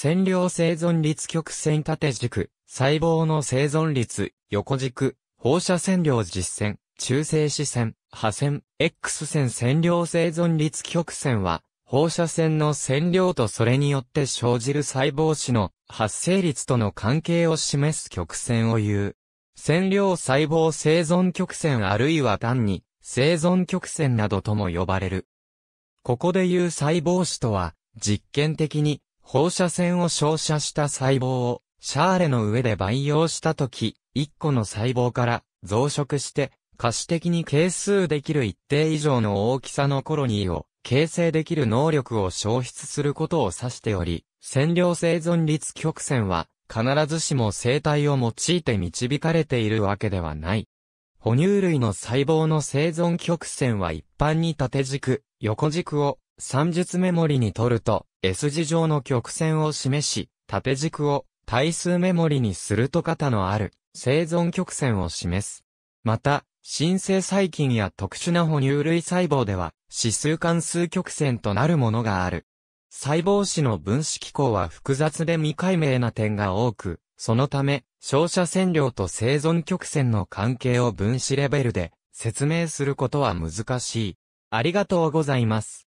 占領生存率曲線縦軸、細胞の生存率、横軸、放射線量実線、中性子線、破線、X 線線領生存率曲線は、放射線の線量とそれによって生じる細胞子の発生率との関係を示す曲線を言う。線量細胞生存曲線あるいは単に生存曲線などとも呼ばれる。ここで言う細胞子とは、実験的に放射線を照射した細胞をシャーレの上で培養したとき、一個の細胞から増殖して可視的に係数できる一定以上の大きさのコロニーを形成できる能力を消失することを指しており、線量生存率曲線は必ずしも生態を用いて導かれているわけではない。哺乳類の細胞の生存曲線は一般に縦軸、横軸を三術メモリに取ると S 字状の曲線を示し、縦軸を対数メモリにすると型のある生存曲線を示す。また、新生細菌や特殊な哺乳類細胞では指数関数曲線となるものがある。細胞子の分子機構は複雑で未解明な点が多く、そのため、照射線量と生存曲線の関係を分子レベルで説明することは難しい。ありがとうございます。